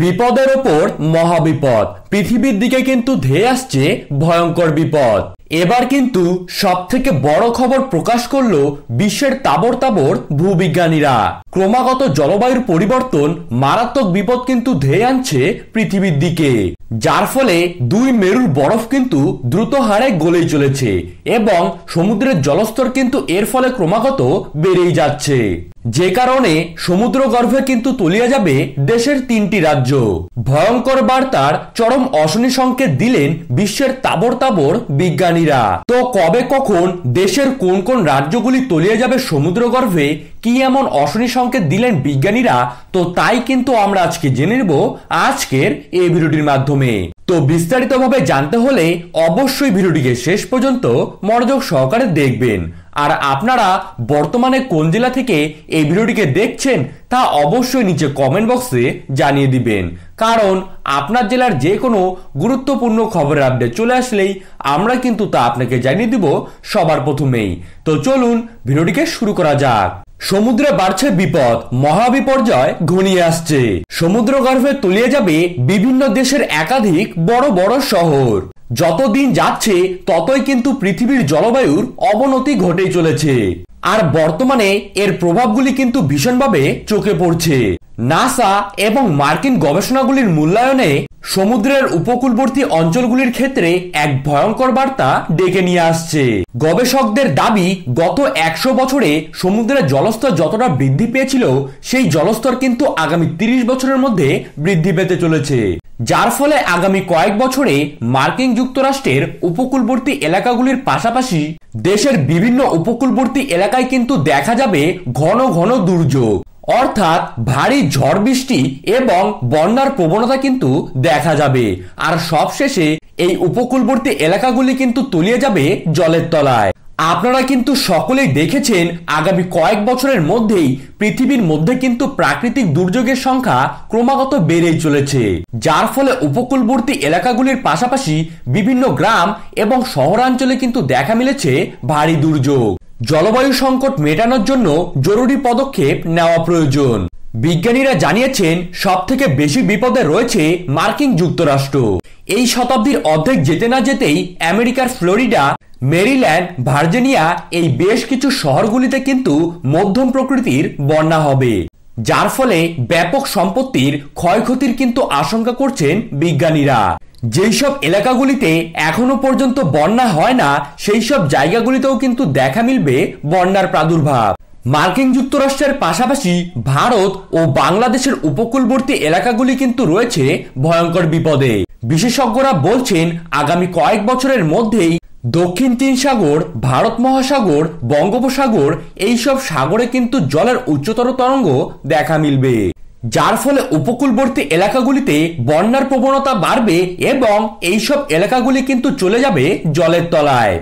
বিপদের ওপর মহাবিপদ পৃথিবীর দিকে কিন্তু ধেয়ে আসছে ভয়ঙ্কর বিপদ এবার কিন্তু সব থেকে বড় খবর প্রকাশ করলো বিশ্বের তাবর তাবর ভূবিজ্ঞানীরা ক্রমাগত জলবায়ুর পরিবর্তন মারাত্মক বিপদ কিন্তু ধেয়ে আনছে পৃথিবীর দিকে যার ফলে দুই মেরুর বরফ কিন্তু দ্রুত হারে গলে চলেছে এবং সমুদ্রের জলস্তর কিন্তু এর ফলে ক্রমাগত বেড়েই যাচ্ছে যে কারণে সমুদ্র গর্ভে কিন্তু তলিয়ে যাবে দেশের তিনটি রাজ্য ভয়ঙ্কর বার্তার চরম অশনি সংকেত দিলেন বিশ্বের তাবর তাবর বিজ্ঞানীরা তো কবে কখন দেশের কোন কোন রাজ্যগুলি তলিয়ে যাবে সমুদ্র গর্ভে কি এমন অশনি সংকেত দিলেন বিজ্ঞানীরা তো তাই কিন্তু আমরা আজকে জেনে নেব আজকের এই ভিডিওটির মাধ্যমে মাধ্যমে তো বিস্তারিতভাবে জানতে হলে অবশ্যই ভিডিওটিকে শেষ পর্যন্ত মনোযোগ সহকারে দেখবেন আর আপনারা বর্তমানে কোন জেলা থেকে এই ভিডিওটিকে দেখছেন তা অবশ্যই নিচে কমেন্ট বক্সে জানিয়ে দিবেন কারণ আপনার জেলার যে কোনো গুরুত্বপূর্ণ খবরের আপডেট চলে আসলেই আমরা কিন্তু তা আপনাকে জানিয়ে দিব সবার প্রথমেই তো চলুন ভিডিওটিকে শুরু করা যাক সমুদ্রে বাড়ছে বিপদ মহাবিপর্যয় ঘনিয়ে আসছে সমুদ্র গর্ভে তলিয়ে যাবে বিভিন্ন দেশের একাধিক বড় বড় শহর যতদিন যাচ্ছে ততই কিন্তু পৃথিবীর জলবায়ুর অবনতি ঘটেই চলেছে আর বর্তমানে এর প্রভাবগুলি কিন্তু ভীষণভাবে চোখে পড়ছে নাসা এবং মার্কিন গবেষণাগুলির মূল্যায়নে সমুদ্রের উপকূলবর্তী অঞ্চলগুলির ক্ষেত্রে এক ভয়ঙ্কর বার্তা ডেকে নিয়ে আসছে গবেষকদের দাবি গত একশো বছরে সমুদ্রের জলস্তর যতটা বৃদ্ধি পেয়েছিল সেই জলস্তর কিন্তু আগামী তিরিশ বছরের মধ্যে বৃদ্ধি পেতে চলেছে যার ফলে আগামী কয়েক বছরে মার্কিন যুক্তরাষ্ট্রের উপকূলবর্তী এলাকাগুলির পাশাপাশি দেশের বিভিন্ন উপকূলবর্তী এলাকায় কিন্তু দেখা যাবে ঘন ঘন দুর্যোগ অর্থাৎ ভারী ঝড় বৃষ্টি এবং বন্যার প্রবণতা কিন্তু দেখা যাবে আর সবশেষে এই উপকূলবর্তী এলাকাগুলি কিন্তু তলিয়ে যাবে জলের তলায় আপনারা কিন্তু সকলেই দেখেছেন আগামী কয়েক বছরের মধ্যেই পৃথিবীর মধ্যে কিন্তু প্রাকৃতিক দুর্যোগের সংখ্যা ক্রমাগত বেড়েই চলেছে যার ফলে উপকূলবর্তী এলাকাগুলির পাশাপাশি বিভিন্ন গ্রাম এবং শহরাঞ্চলে কিন্তু দেখা মিলেছে ভারী দুর্যোগ জলবায়ু সংকট মেটানোর জন্য জরুরি পদক্ষেপ নেওয়া প্রয়োজন বিজ্ঞানীরা জানিয়েছেন সব থেকে বেশি বিপদে রয়েছে মার্কিন যুক্তরাষ্ট্র এই শতাব্দীর অর্ধেক যেতে না যেতেই আমেরিকার ফ্লোরিডা মেরিল্যান্ড ভার্জেনিয়া এই বেশ কিছু শহরগুলিতে কিন্তু মধ্যম প্রকৃতির বন্যা হবে যার ফলে ব্যাপক সম্পত্তির ক্ষয়ক্ষতির কিন্তু আশঙ্কা করছেন বিজ্ঞানীরা সব এলাকাগুলিতে এখনো পর্যন্ত বন্যা হয় না সেই সব জায়গাগুলিতেও কিন্তু দেখা মিলবে বন্যার প্রাদুর্ভাব মার্কিন যুক্তরাষ্ট্রের পাশাপাশি ভারত ও বাংলাদেশের উপকূলবর্তী এলাকাগুলি কিন্তু রয়েছে ভয়ঙ্কর বিপদে বিশেষজ্ঞরা বলছেন আগামী কয়েক বছরের মধ্যেই দক্ষিণ চীন সাগর ভারত মহাসাগর বঙ্গোপসাগর এইসব সাগরে কিন্তু জলের উচ্চতর তরঙ্গ দেখা মিলবে যার ফলে উপকূলবর্তী এলাকাগুলিতে বন্যার প্রবণতা বাড়বে এবং এইসব এলাকাগুলি কিন্তু চলে যাবে জলের তলায়